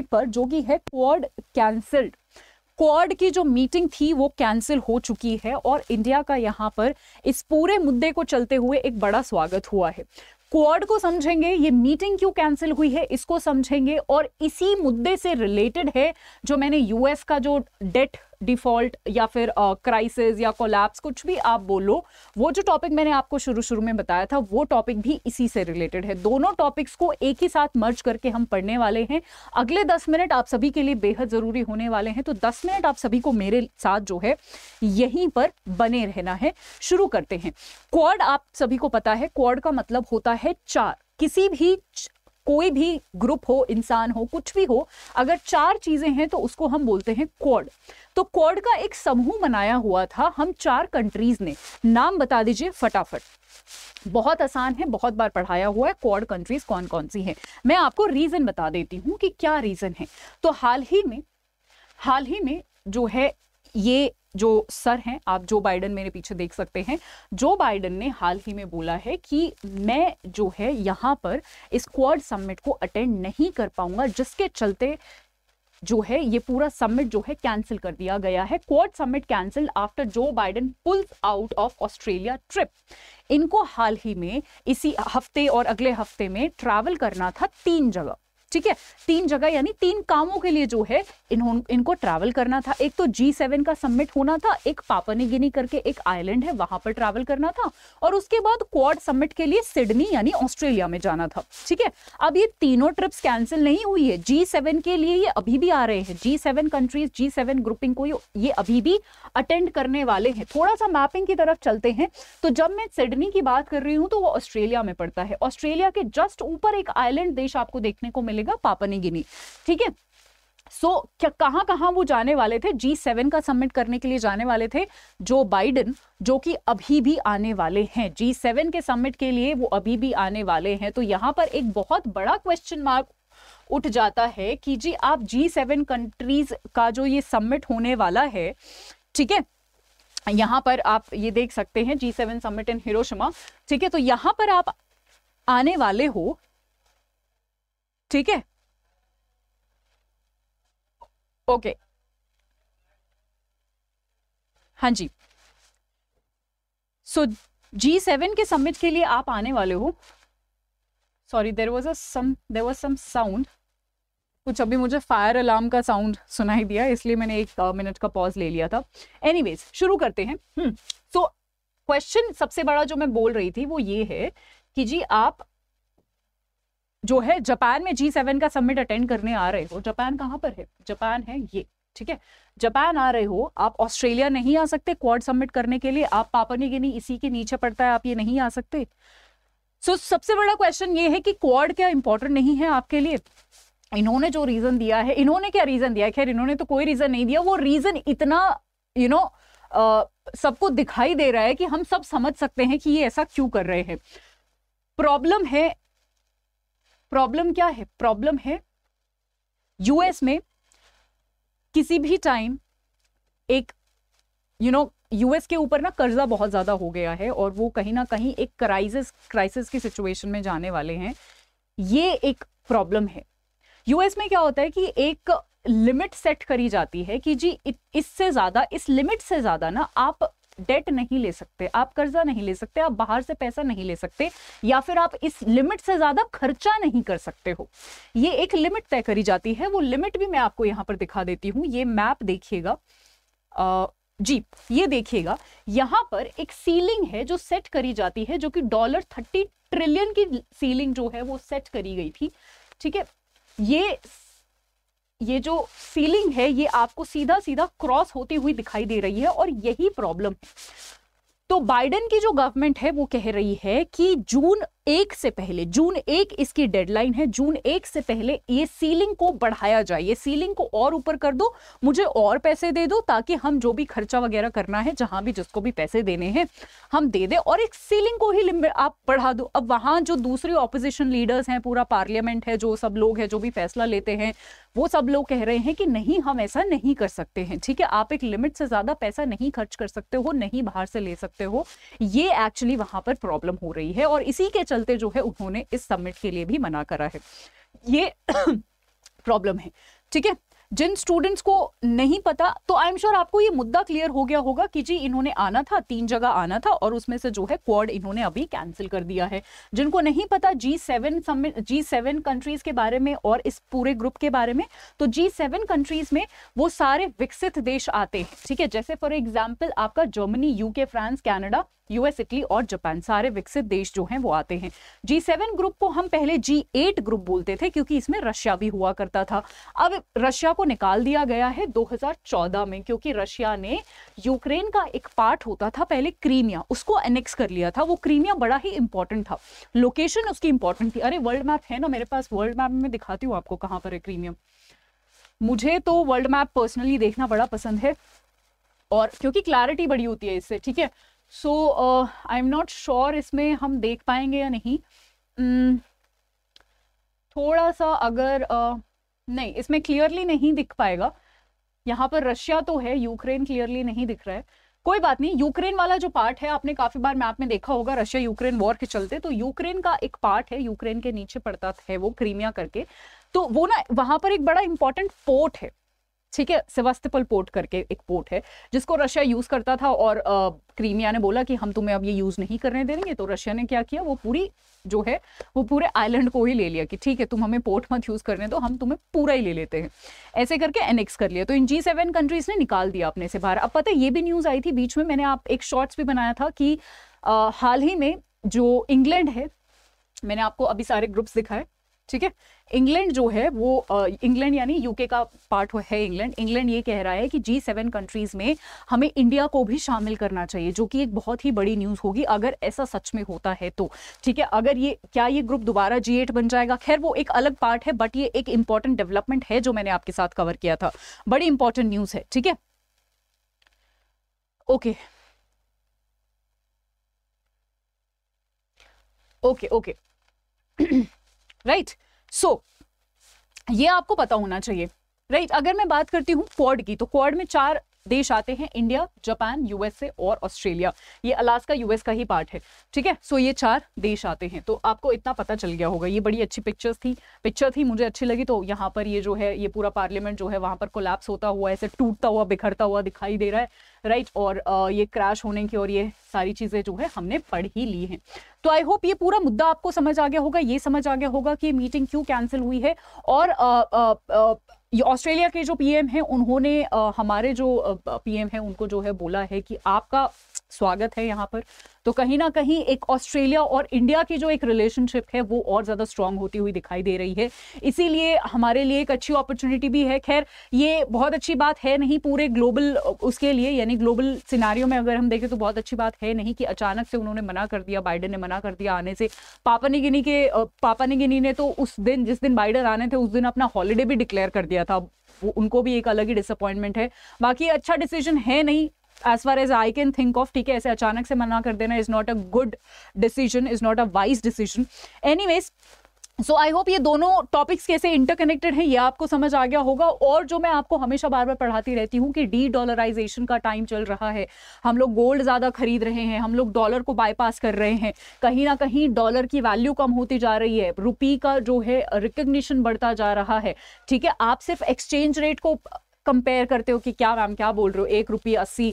Topic पर जो कि है क्वाड कैंसल्ड क्वाड की जो मीटिंग थी वो कैंसिल हो चुकी है और इंडिया का यहाँ पर इस पूरे मुद्दे को चलते हुए एक बड़ा स्वागत हुआ है क्वाड को समझेंगे ये मीटिंग क्यों कैंसिल हुई है इसको समझेंगे और इसी मुद्दे से रिलेटेड है जो मैंने यूएस का जो डेट डिफॉल्ट या फिर क्राइसिस uh, या कोलैप्स कुछ भी आप बोलो वो जो टॉपिक मैंने आपको शुरू शुरू में बताया था वो टॉपिक भी इसी से रिलेटेड है दोनों टॉपिक्स को एक ही साथ मर्ज करके हम पढ़ने वाले हैं अगले दस मिनट आप सभी के लिए बेहद ज़रूरी होने वाले हैं तो दस मिनट आप सभी को मेरे साथ जो है यहीं पर बने रहना है शुरू करते हैं क्वाड आप सभी को पता है क्वाड का मतलब होता है चार किसी भी कोई भी ग्रुप हो इंसान हो कुछ भी हो अगर चार चीज़ें हैं तो उसको हम बोलते हैं क्वाड तो क्वाड का एक समूह बनाया हुआ था हम चार कंट्रीज़ ने नाम बता दीजिए फटाफट बहुत आसान है बहुत बार पढ़ाया हुआ है क्वाड कंट्रीज कौन कौन सी हैं मैं आपको रीज़न बता देती हूँ कि क्या रीज़न है तो हाल ही में हाल ही में जो है ये जो सर हैं आप जो बाइडन मेरे पीछे देख सकते हैं जो बाइडन ने हाल ही में बोला है कि मैं जो है यहाँ पर इस क्वाड समिट को अटेंड नहीं कर पाऊंगा जिसके चलते जो है ये पूरा समिट जो है कैंसिल कर दिया गया है क्वाड समिट कैंसिल आफ्टर जो Biden pulls out of Australia trip इनको हाल ही में इसी हफ्ते और अगले हफ्ते में ट्रैवल करना था तीन जगह ठीक है तीन जगह यानी तीन कामों के लिए जो है इन्होंने इनको ट्रैवल करना था एक तो जी सेवन का सबमिट होना था एक पापनिगिनी गिनी करके एक आइलैंड है वहां पर ट्रैवल करना था और उसके बाद क्वाड समिट के लिए सिडनी यानी ऑस्ट्रेलिया में जाना था ठीक है अब ये तीनों ट्रिप्स कैंसिल नहीं हुई है जी सेवन के लिए ये अभी भी आ रहे हैं G seven countries G seven grouping को ये अभी भी अटेंड करने वाले हैं थोड़ा सा मैपिंग की तरफ चलते हैं तो जब मैं सिडनी की बात कर रही हूँ तो वो ऑस्ट्रेलिया में पड़ता है ऑस्ट्रेलिया के जस्ट ऊपर एक आईलैंड देश आपको देखने को मिले मिलेगा पापनी गिनी ठीक है सो so, क्या कहाँ वो जाने वाले थे जी सेवन का सबमिट करने के लिए जाने वाले थे जो बाइडन जो कि अभी भी आने वाले हैं जी सेवन के सबमिट के लिए वो अभी भी आने वाले हैं तो यहाँ पर एक बहुत बड़ा क्वेश्चन मार्क उठ जाता है कि जी आप जी सेवन कंट्रीज का जो ये सबमिट होने वाला है ठीक है यहाँ पर आप ये देख सकते हैं G seven summit in Hiroshima ठीक है तो यहाँ पर आप आने वाले हो ठीक है ओके हाँ जी सो जी सेवन के समिट के लिए आप आने वाले हो sorry there was uh there was some sound कुछ अभी मुझे फायर अलार्म का साउंड सुनाई दिया इसलिए मैंने एक मिनट uh, का पॉज ले लिया था एनीवेज शुरू करते हैं सो hmm. क्वेश्चन सबसे बड़ा जो मैं बोल रही थी वो ये है कि जी आप जो है जापान में जी सेवन का समिट अटेंड करने आ रहे हो जापान कहाँ पर है जापान है ये ठीक है जापान आ रहे हो आप ऑस्ट्रेलिया नहीं आ सकते क्वाड सबमिट करने के लिए आप पापनी गिनी इसी के नीचे पड़ता है आप ये नहीं आ सकते सो so, सबसे बड़ा क्वेश्चन ये है कि क्वाड क्या इंपॉर्टेंट नहीं है आपके लिए इन्होंने जो रीजन दिया है इन्होंने क्या रीजन दिया खैर इन्होंने तो कोई रीजन नहीं दिया वो रीजन इतना यू you नो know, सबको दिखाई दे रहा है कि हम सब समझ सकते हैं कि ये ऐसा क्यों कर रहे हैं प्रॉब्लम है प्रॉब्लम क्या है प्रॉब्लम है यूएस में किसी भी टाइम एक यू नो यूएस के ऊपर ना कर्जा बहुत ज़्यादा हो गया है और वो कहीं ना कहीं एक क्राइसिस क्राइसिस की सिचुएशन में जाने वाले हैं ये एक प्रॉब्लम है यूएस में क्या होता है कि एक लिमिट सेट करी जाती है कि जी इससे ज़्यादा इस लिमिट से ज़्यादा ना आप डेट नहीं ले सकते आप कर्जा नहीं ले सकते आप बाहर से पैसा नहीं ले सकते या फिर आप इस लिमिट से ज्यादा खर्चा नहीं कर सकते हो ये एक लिमिट तय करी जाती है वो लिमिट भी मैं आपको यहाँ पर दिखा देती हूँ ये मैप देखिएगा जी ये देखिएगा यहाँ पर एक सीलिंग है जो सेट करी जाती है जो कि डॉलर थर्टी ट्रिलियन की सीलिंग जो है वो सेट करी गई थी ठीक है ये ये जो सीलिंग है ये आपको सीधा सीधा क्रॉस होती हुई दिखाई दे रही है और यही प्रॉब्लम है तो बाइडेन की जो गवर्नमेंट है वो कह रही है कि जून एक से पहले जून एक इसकी डेडलाइन है जून एक से पहले ये सीलिंग को बढ़ाया जाए ये सीलिंग को और ऊपर कर दो मुझे और पैसे दे दो ताकि हम जो भी खर्चा वगैरह करना है जहां भी जिसको भी पैसे देने हैं हम दे दें और एक सीलिंग को ही आप बढ़ा दो अब वहां जो दूसरी ऑपोजिशन लीडर्स हैं पूरा पार्लियामेंट है जो सब लोग हैं जो भी फैसला लेते हैं वो सब लोग कह रहे हैं कि नहीं हम ऐसा नहीं कर सकते हैं ठीक है आप एक लिमिट से ज्यादा पैसा नहीं खर्च कर सकते हो नहीं बाहर से ले सकते हो ये एक्चुअली वहां पर प्रॉब्लम हो रही है और इसी के चलते चलते जो है उन्होंने इस सबमिट के लिए भी मना करा है ये प्रॉब्लम है ठीक है जिन स्टूडेंट्स को नहीं पता तो आई एम श्योर आपको ये मुद्दा क्लियर हो गया होगा कि जी इन्होंने आना था तीन जगह आना था और उसमें से जो है क्वाड इन्होंने अभी कैंसिल कर दिया है जिनको नहीं पता G seven G seven countries के बारे में और इस पूरे ग्रुप के बारे में तो जी सेवन कंट्रीज में वो सारे विकसित देश आते हैं ठीक है जैसे फॉर एग्जाम्पल आपका Germany UK France Canada US Italy और जापान सारे विकसित देश जो हैं वो आते हैं जी सेवन ग्रुप को हम पहले जी एट ग्रुप बोलते थे क्योंकि इसमें रशिया भी हुआ करता था अब रशिया को निकाल दिया गया है 2014 में क्योंकि रशिया ने यूक्रेन का एक पार्ट होता था पहले क्रीमिया उसको एनेक्स कर लिया था वो क्रीमिया बड़ा ही इंपॉर्टेंट था लोकेशन उसकी इंपॉर्टेंट थी अरे वर्ल्ड मैप है ना मेरे पास वर्ल्ड मैप में दिखाती हूँ आपको कहाँ पर है क्रीमिया मुझे तो वर्ल्ड मैप पर्सनली देखना बड़ा पसंद है और क्योंकि क्लैरिटी बड़ी होती है इससे ठीक है so I am not sure इसमें हम देख पाएंगे या नहीं hmm, थोड़ा सा अगर uh, नहीं इसमें क्लियरली नहीं दिख पाएगा यहाँ पर रशिया तो है यूक्रेन क्लियरली नहीं दिख रहा है कोई बात नहीं यूक्रेन वाला जो पार्ट है आपने काफी बार मैप में देखा होगा रशिया यूक्रेन वॉर के चलते तो यूक्रेन का एक पार्ट है यूक्रेन के नीचे पड़ता है वो क्रीमिया करके तो वो ना वहां पर एक बड़ा इंपॉर्टेंट पोर्ट है ठीक है सेवास्तपल पोर्ट करके एक पोर्ट है जिसको रशिया यूज़ करता था और आ, क्रीमिया ने बोला कि हम तुम्हें अब ये यूज़ नहीं करने देंगे तो रशिया ने क्या किया वो पूरी जो है वो पूरे आइलैंड को ही ले लिया कि ठीक है तुम हमें पोर्ट मत यूज़ करने दो हम तुम्हें पूरा ही ले लेते हैं ऐसे करके एनेक्स कर लिया तो इन जी सेवन कंट्रीज़ ने निकाल दिया अपने से बाहर अब पता ये भी न्यूज़ आई थी बीच में मैंने आप एक शॉर्ट्स भी बनाया था कि हाल ही में जो इंग्लैंड है मैंने आपको अभी सारे ग्रुप्स दिखाए ठीक है इंग्लैंड जो है वो इंग्लैंड यानी यूके का पार्ट है इंग्लैंड इंग्लैंड ये कह रहा है कि जी सेवन कंट्रीज़ में हमें इंडिया को भी शामिल करना चाहिए जो कि एक बहुत ही बड़ी न्यूज़ होगी अगर ऐसा सच में होता है तो ठीक है अगर ये क्या ये ग्रुप दोबारा जी एट बन जाएगा खैर वो एक अलग पार्ट है बट ये एक इंपॉर्टेंट डेवलपमेंट है जो मैंने आपके साथ कवर किया था बड़ी इंपॉर्टेंट न्यूज़ है ठीक है okay okay okay right so ये आपको पता होना चाहिए राइट right, अगर मैं बात करती हूँ क्वाड की तो क्वाड में चार देश आते हैं इंडिया जापान यूएसए और ऑस्ट्रेलिया ये अलास्का यूएस का ही पार्ट है ठीक है सो ये चार देश आते हैं तो आपको इतना पता चल गया होगा ये बड़ी अच्छी पिक्चर्स थी पिक्चर थी मुझे अच्छी लगी तो यहाँ पर ये जो है ये पूरा पार्लियामेंट जो है वहां पर कोलैप्स होता हुआ ऐसे टूटता हुआ बिखरता हुआ दिखाई दे रहा है राइट और ये क्रैश होने की और ये सारी चीज़ें जो है हमने पढ़ ही ली हैं तो आई होप ये पूरा मुद्दा आपको समझ आ गया होगा ये समझ आ गया होगा कि मीटिंग क्यों कैंसिल हुई है और ऑस्ट्रेलिया के जो पीएम हैं उन्होंने आ, हमारे जो पीएम हैं उनको जो है बोला है कि आपका स्वागत है यहाँ पर तो कहीं ना कहीं एक ऑस्ट्रेलिया और इंडिया की जो एक रिलेशनशिप है वो और ज़्यादा स्ट्रांग होती हुई दिखाई दे रही है इसीलिए हमारे लिए एक अच्छी अपॉर्चुनिटी भी है खैर ये बहुत अच्छी बात है नहीं पूरे ग्लोबल उसके लिए यानी ग्लोबल सिनारियो में अगर हम देखें तो बहुत अच्छी बात है नहीं कि अचानक से उन्होंने मना कर दिया बाइडन ने मना कर दिया आने से पापा ने गिनी के पापा ने गिनी ने तो उस दिन जिस दिन बाइडन आने थे उस दिन अपना हॉलीडे भी डिक्लेयर कर दिया था वो उनको भी एक अलग ही डिसअपॉइंटमेंट है बाकी अच्छा डिसीजन है नहीं as far as I can think of ठीक है ऐसे अचानक से मना कर देना is not a good decision is not a wise decision anyways so I hope ये दोनों टॉपिक्स कैसे इंटरकनेक्टेड हैं ये आपको समझ आ गया होगा और जो मैं आपको हमेशा बार बार पढ़ाती रहती हूँ कि डी डॉलराइजेशन का टाइम चल रहा है हम लोग गोल्ड ज़्यादा खरीद रहे हैं हम लोग डॉलर को बाईपास कर रहे हैं कहीं ना कहीं डॉलर की वैल्यू कम होती जा रही है रुपी का जो है रिकग्निशन बढ़ता जा रहा है ठीक है आप सिर्फ एक्सचेंज रेट को कंपेयर करते हो कि क्या मैम क्या बोल रहे हो एक रुपये अस्सी